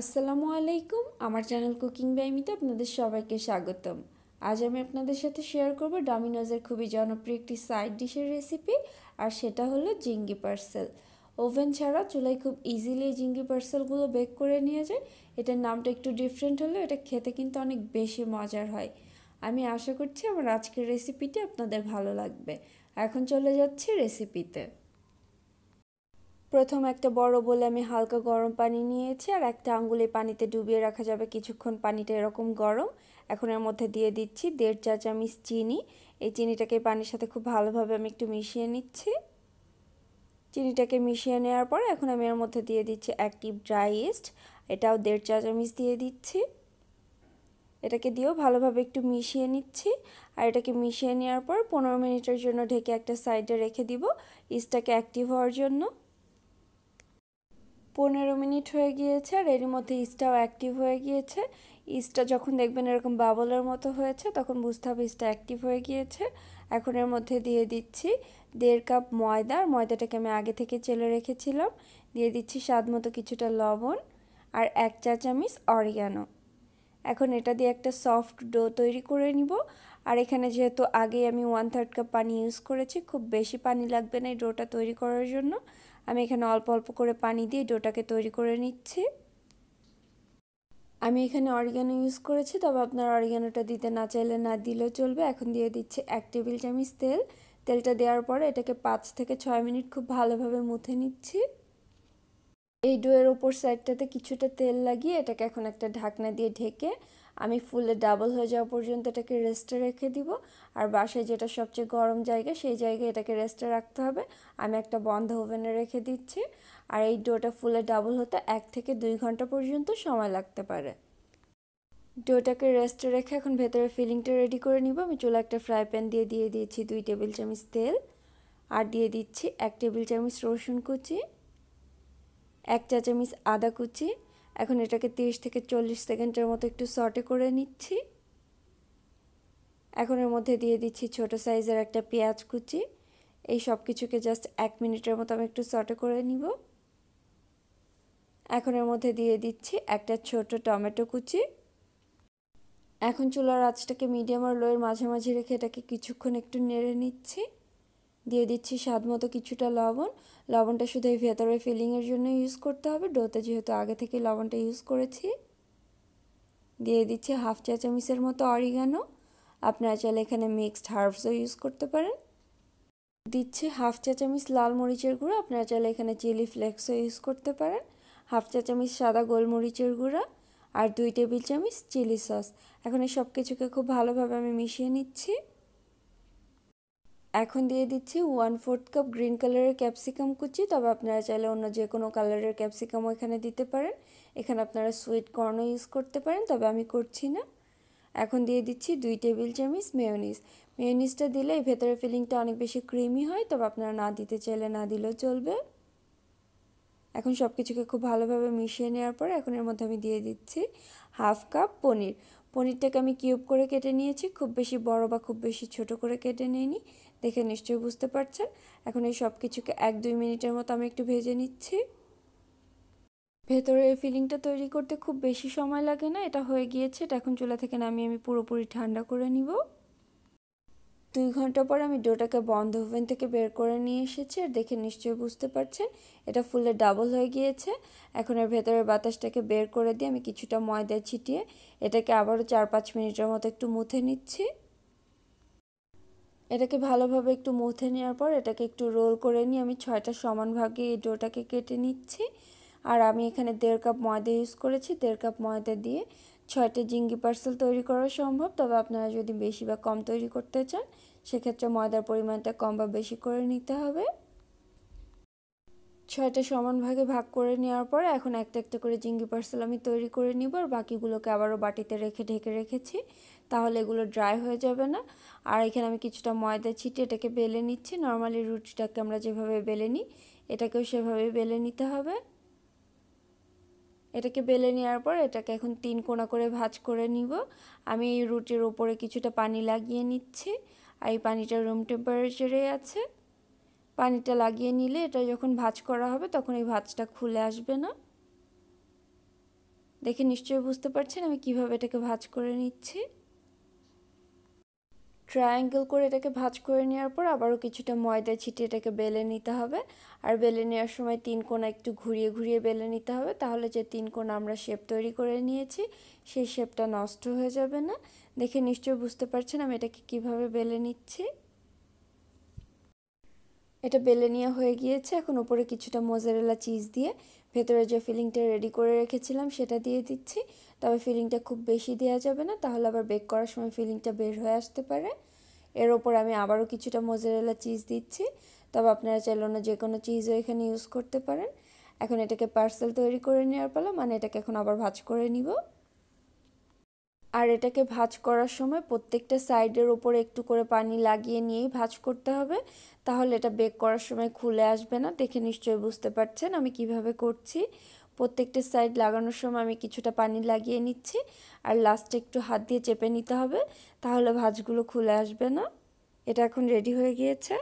আসসালামু আলাইকুম আমার চ্যানেল কুকিং বাইমিতে আপনাদের সবাইকে স্বাগতম আজ আমি আপনাদের সাথে শেয়ার করব ডমিনোজের খুবই জনপ্রিয় একটি সাইড ডিশের রেসিপি আর সেটা হলো জিঙ্গি পার্সেল ওভেন ছাড়া চুলায় খুব ইজিলি জিঙ্গি পার্সেলগুলো বেক করে নিয়ে যায় এটার নামটা একটু ডিফারেন্ট হলেও এটা খেতে কিন্তু অনেক বেশি মজার হয় আমি আশা করছি আমার আজকের রেসিপিটি আপনাদের ভালো লাগবে এখন চলে যাচ্ছি রেসিপিতে প্রথম একটা বড় বলে আমি হালকা গরম পানি নিয়েছি আর একটা আঙ্গুলে পানিতে ডুবিয়ে রাখা যাবে কিছুক্ষণ পানিটা এরকম গরম এখন এর মধ্যে দিয়ে দিচ্ছি দেড় চা চামচ চিনি এই চিনিটাকে পানির সাথে খুব ভালোভাবে আমি একটু মিশিয়ে নিচ্ছি চিনিটাকে মিশিয়ে নেওয়ার পর এখন আমি এর মধ্যে দিয়ে দিচ্ছি অ্যাক্টিভ ড্রাই ইস্ট এটাও দেড় চা চামচ দিয়ে দিচ্ছি এটাকে দিয়েও ভালোভাবে একটু মিশিয়ে নিচ্ছি আর এটাকে মিশিয়ে নেওয়ার পর পনেরো মিনিটের জন্য ঢেকে একটা সাইডে রেখে দিব ইস্টটাকে অ্যাক্টিভ হওয়ার জন্য পনেরো মিনিট হয়ে গিয়েছে আর এরই মধ্যে ইস্টটাও অ্যাক্টিভ হয়ে গিয়েছে ইস্টটা যখন দেখবেন এরকম বাবলের মতো হয়েছে তখন বুঝতে হবে ইস্টটা অ্যাক্টিভ হয়ে গিয়েছে এখন এর মধ্যে দিয়ে দিচ্ছি দেড় কাপ ময়দা আর ময়দাটাকে আমি আগে থেকে চেলে রেখেছিলাম দিয়ে দিচ্ছি স্বাদ মতো কিছুটা লবণ আর এক চা চামিচ অরিগানো এখন এটা দিয়ে একটা সফট ডো তৈরি করে নিব আর এখানে যেহেতু আগে আমি ওয়ান থার্ড কাপ পানি ইউজ করেছি খুব বেশি পানি লাগবে না এই ডোটা তৈরি করার জন্য আমি এখানে অল্প অল্প করে পানি দিয়ে ডোটাকে তৈরি করে নিচ্ছি আমি এখানে অরিগানো ইউজ করেছি তবে আপনার অরিগানোটা দিতে না চাইলে না দিলেও চলবে এখন দিয়ে দিচ্ছি এক টেবিল চামচ তেল তেলটা দেওয়ার পরে এটাকে পাঁচ থেকে ছয় মিনিট খুব ভালোভাবে মুথে নিচ্ছি এই ডোয়ের ওপর সাইডটাতে কিছুটা তেল লাগিয়ে এটাকে এখন একটা ঢাকনা দিয়ে ঢেকে আমি ফুলে ডাবল হয়ে যাওয়া পর্যন্ত এটাকে রেস্টে রেখে দিব আর বাসায় যেটা সবচেয়ে গরম জায়গা সেই জায়গায় এটাকে রেস্টে রাখতে হবে আমি একটা বন্ধ ওভেনে রেখে দিচ্ছি আর এই ডোটা ফুলে ডাবল হতে এক থেকে দুই ঘন্টা পর্যন্ত সময় লাগতে পারে ডোটাকে রেস্টে রেখে এখন ভেতরে ফিলিংটা রেডি করে নিব আমি চুলা একটা ফ্রাই প্যান দিয়ে দিয়ে দিয়েছি দুই টেবিল চামচ তেল আর দিয়ে দিচ্ছি এক টেবিল চামচ রসুন কুচি এক চা চামচ আদা কুচি এখন এটাকে তিরিশ থেকে চল্লিশ সেকেন্ডের মতো একটু শর্টে করে নিচ্ছি এখন এর মধ্যে দিয়ে দিচ্ছি ছোট সাইজের একটা পেঁয়াজ কুচি এই সব কিছুকে জাস্ট এক মিনিটের মতো আমি একটু শর্টে করে নিব এখন এর মধ্যে দিয়ে দিচ্ছি একটা ছোট টমেটো কুচি এখন চুলার আঁচটাকে মিডিয়াম আর লোয়ের মাঝামাঝি রেখে এটাকে কিছুক্ষণ একটু নেড়ে নিচ্ছি দিয়ে দিচ্ছি স্বাদ মতো কিছুটা লবণ লবণটা শুধু এই ভেতরে ফিলিংয়ের জন্য ইউজ করতে হবে ডোতে যেহেতু আগে থেকে লবণটা ইউজ করেছি দিয়ে দিচ্ছি হাফ চা চামিচের মতো অরিগানো আপনারা চাইলে এখানে মিক্সড হার্বসও ইউজ করতে পারেন দিচ্ছে হাফ চা চামিচ লাল মরিচের গুঁড়ো আপনারা চাইলে এখানে চিলি ফ্লেক্সও ইউজ করতে পারেন হাফ চা চামিচ সাদা গোলমরিচের গুঁড়া আর দুই টেবিল চামিচ চিলি সস এখন এই সব কিছুকে খুব ভালোভাবে আমি মিশিয়ে নিচ্ছি এখন দিয়ে দিচ্ছি ওয়ান ফোর্থ কাপ গ্রিন কালারের ক্যাপসিকাম কুচি তবে আপনারা চাইলে অন্য যে কোনো কালারের ক্যাপসিকামও এখানে দিতে পারেন এখানে আপনারা সুইট কর্নও ইউজ করতে পারেন তবে আমি করছি না এখন দিয়ে দিচ্ছি দুই টেবিল চামচ মেয়নিস মেয়নিসটা দিলে এই ভেতরের ফিলিংটা অনেক বেশি ক্রিমি হয় তবে আপনারা না দিতে চাইলে না দিলেও চলবে এখন সব কিছুকে খুব ভালোভাবে মিশিয়ে নেওয়ার পর এখন এর মধ্যে আমি দিয়ে দিচ্ছি হাফ কাপ পনির পনিরটাকে আমি কিউব করে কেটে নিয়েছি খুব বেশি বড় বা খুব বেশি ছোট করে কেটে নিইনি দেখে নিশ্চয়ই বুঝতে পারছেন এখন এই সব কিছুকে এক দুই মিনিটের মতো আমি একটু ভেজে নিচ্ছি ভেতরে এই ফিলিংটা তৈরি করতে খুব বেশি সময় লাগে না এটা হয়ে গিয়েছে এটা এখন চুলা থেকে নামিয়ে আমি পুরোপুরি ঠান্ডা করে নিব দুই ঘন্টা পর আমি ডোটাকে বন্ধ ওভেন থেকে বের করে নিয়ে এসেছি আর দেখে নিশ্চয়ই বুঝতে পারছেন এটা ফুলে ডাবল হয়ে গিয়েছে এখন এর ভেতরের বাতাসটাকে বের করে দিয়ে আমি কিছুটা ময়দা ছিটিয়ে এটাকে আবারও চার পাঁচ মিনিটের মতো একটু মুথে নিচ্ছি এটাকে ভালোভাবে একটু মুথে নেওয়ার পর এটাকে একটু রোল করে নিয়ে আমি ছয়টা সমান ভাগে এই ডোটাকে কেটে নিচ্ছি আর আমি এখানে দেড় কাপ ময়দা ইউজ করেছি দেড় কাপ ময়দা দিয়ে ছয়টা জিঙ্গি পার্সেল তৈরি করা সম্ভব তবে আপনারা যদি বেশি বা কম তৈরি করতে চান সেক্ষেত্রে ময়দার পরিমাণটা কম বা বেশি করে নিতে হবে ছয়টা সমান ভাগে ভাগ করে নেওয়ার পর এখন একটা একটা করে জিঙ্গি পার্সেল আমি তৈরি করে নিব আর বাকিগুলোকে আবারও বাটিতে রেখে ঢেকে রেখেছি তাহলে এগুলো ড্রাই হয়ে যাবে না আর এখানে আমি কিছুটা ময়দা ছিটে এটাকে বেলে নিচ্ছি নর্মালি রুটিটাকে আমরা যেভাবে বেলে নিই এটাকেও সেভাবে বেলে নিতে হবে এটাকে বেলে নেওয়ার পর এটাকে এখন তিন কোনা করে ভাজ করে নিব আমি এই রুটির ওপরে কিছুটা পানি লাগিয়ে নিচ্ছি আর এই পানিটা রুম টেম্পারেচারে আছে পানিটা লাগিয়ে নিলে এটা যখন ভাজ করা হবে তখন এই ভাজটা খুলে আসবে না দেখে নিশ্চয়ই বুঝতে পারছেন আমি কিভাবে এটাকে ভাজ করে নিচ্ছি ট্রায়াঙ্গেল করে এটাকে ভাজ করে নেওয়ার পর আবারও কিছুটা ময়দা ছিটিয়ে এটাকে বেলে নিতে হবে আর বেলে নেওয়ার সময় তিন কোণা একটু ঘুরিয়ে ঘুরিয়ে বেলে নিতে হবে তাহলে যে তিন কোণা আমরা শেপ তৈরি করে নিয়েছি সেই শেপটা নষ্ট হয়ে যাবে না দেখে নিশ্চয়ই বুঝতে পারছেন আমি এটাকে কিভাবে বেলে নিচ্ছি এটা বেলে নেওয়া হয়ে গিয়েছে এখন ওপরে কিছুটা মজারেলা চিজ দিয়ে ভেতরে যে ফিলিংটা রেডি করে রেখেছিলাম সেটা দিয়ে দিচ্ছি তবে ফিলিংটা খুব বেশি দেওয়া যাবে না তাহলে আবার বেক করার সময় ফিলিংটা বের হয়ে আসতে পারে এর ওপর আমি আবারও কিছুটা মজারেলা চিজ দিচ্ছি তবে আপনারা চাইলে অন্য যে কোনো চিজও এখানে ইউজ করতে পারেন এখন এটাকে পার্সেল তৈরি করে নেওয়ার পালা মানে এটাকে এখন আবার ভাজ করে নিব আর এটাকে ভাজ করার সময় প্রত্যেকটা সাইডের ওপরে একটু করে পানি লাগিয়ে নিয়েই ভাজ করতে হবে তাহলে এটা বেক করার সময় খুলে আসবে না দেখে নিশ্চয়ই বুঝতে পারছেন আমি কিভাবে করছি প্রত্যেকটা সাইড লাগানোর সময় আমি কিছুটা পানি লাগিয়ে নিচ্ছি আর লাস্টে একটু হাত দিয়ে চেপে নিতে হবে তাহলে ভাজগুলো খুলে আসবে না এটা এখন রেডি হয়ে গিয়েছে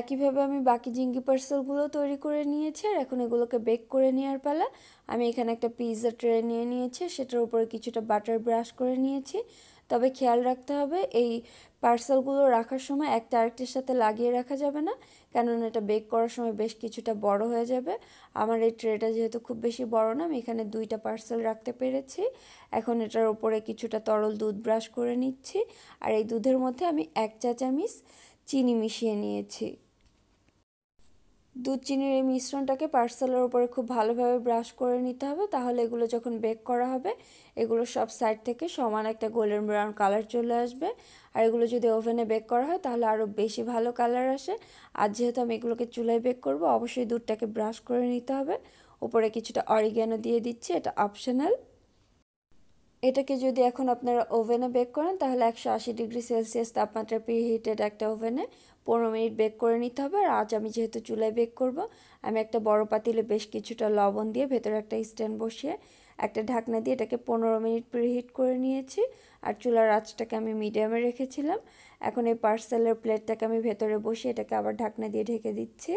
একইভাবে আমি বাকি জিঙ্গি পার্সেলগুলো তৈরি করে নিয়েছি আর এখন এগুলোকে বেক করে নেওয়ার পালা আমি এখানে একটা পিৎজা ট্রে নিয়ে নিয়েছি সেটার উপরে কিছুটা বাটার ব্রাশ করে নিয়েছি তবে খেয়াল রাখতে হবে এই পার্সেলগুলো রাখার সময় একটা আরেকটির সাথে লাগিয়ে রাখা যাবে না কেননা এটা বেক করার সময় বেশ কিছুটা বড় হয়ে যাবে আমার এই ট্রেটা যেহেতু খুব বেশি বড় না আমি এখানে দুইটা পার্সেল রাখতে পেরেছি এখন এটার ওপরে কিছুটা তরল দুধ ব্রাশ করে নিচ্ছি আর এই দুধের মধ্যে আমি এক চা চামিচ চিনি মিশিয়ে নিয়েছি দুধ চিনির এই মিশ্রণটাকে পার্সেলের উপরে খুব ভালোভাবে ব্রাশ করে নিতে হবে তাহলে এগুলো যখন বেক করা হবে এগুলো সব সাইড থেকে সমান একটা গোল্ডেন ব্রাউন কালার চলে আসবে আর এগুলো যদি ওভেনে বেক করা হয় তাহলে আরও বেশি ভালো কালার আসে আর যেহেতু আমি এগুলোকে চুলায় বেক করব অবশ্যই দুধটাকে ব্রাশ করে নিতে হবে উপরে কিছুটা অরিগ্যানো দিয়ে দিচ্ছি এটা অপশনাল এটাকে যদি এখন আপনারা ওভেনে বেক করেন তাহলে একশো আশি ডিগ্রি সেলসিয়াস তাপমাত্রা প্রিহিটেড একটা ওভেনে পনেরো মিনিট বেক করে নিতে হবে আর আজ আমি যেহেতু চুলায় বেক করব আমি একটা বড় পাতিলে বেশ কিছুটা লবণ দিয়ে ভেতরে একটা স্ট্যান্ড বসিয়ে একটা ঢাকনা দিয়ে এটাকে পনেরো মিনিট প্রিহিট করে নিয়েছি আর চুলার আঁচটাকে আমি মিডিয়ামে রেখেছিলাম এখন এই পার্সেলের প্লেটটাকে আমি ভেতরে বসিয়ে এটাকে আবার ঢাকনা দিয়ে ঢেকে দিচ্ছি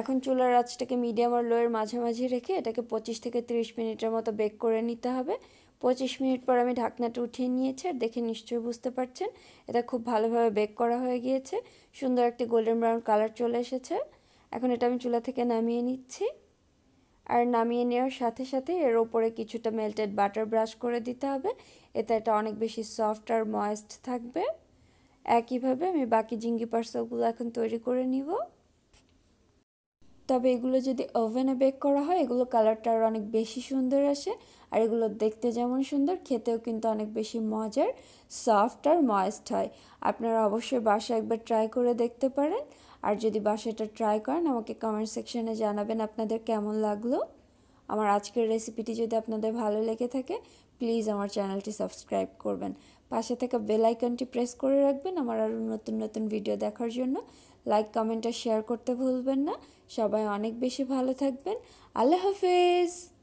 এখন চুলার আঁচটাকে মিডিয়াম আর লোয়ের মাঝামাঝি রেখে এটাকে পঁচিশ থেকে ত্রিশ মিনিটের মতো বেক করে নিতে হবে পঁচিশ মিনিট পর আমি ঢাকনাটা উঠিয়ে নিয়েছি আর দেখে নিশ্চয়ই বুঝতে পারছেন এটা খুব ভালোভাবে বেক করা হয়ে গিয়েছে সুন্দর একটি গোল্ডেন ব্রাউন কালার চলে এসেছে এখন এটা আমি চুলা থেকে নামিয়ে নিচ্ছি আর নামিয়ে নেওয়ার সাথে সাথে এর ওপরে কিছুটা মেল্টেড বাটার ব্রাশ করে দিতে হবে এতে এটা অনেক বেশি সফট আর ময়েস্ট থাকবে একইভাবে আমি বাকি জিঙ্গি পার্সেলগুলো এখন তৈরি করে নিব তবে এগুলো যদি ওভেনে বেক করা হয় এগুলো কালারটা আর অনেক বেশি সুন্দর আসে আর এগুলো দেখতে যেমন সুন্দর খেতেও কিন্তু অনেক বেশি মজার সফট আর ময়েস্ট হয় আপনারা অবশ্যই বাসা একবার ট্রাই করে দেখতে পারেন আর যদি বাসাটা ট্রাই করেন আমাকে কমেন্ট সেকশনে জানাবেন আপনাদের কেমন লাগলো আমার আজকের রেসিপিটি যদি আপনাদের ভালো লেগে থাকে প্লিজ আমার চ্যানেলটি সাবস্ক্রাইব করবেন পাশে থাকা বেলাইকনটি প্রেস করে রাখবেন আমার আরও নতুন নতুন ভিডিও দেখার জন্য লাইক কমেন্ট আর শেয়ার করতে ভুলবেন না সবাই অনেক বেশি ভালো থাকবেন আল্লাহ হাফেজ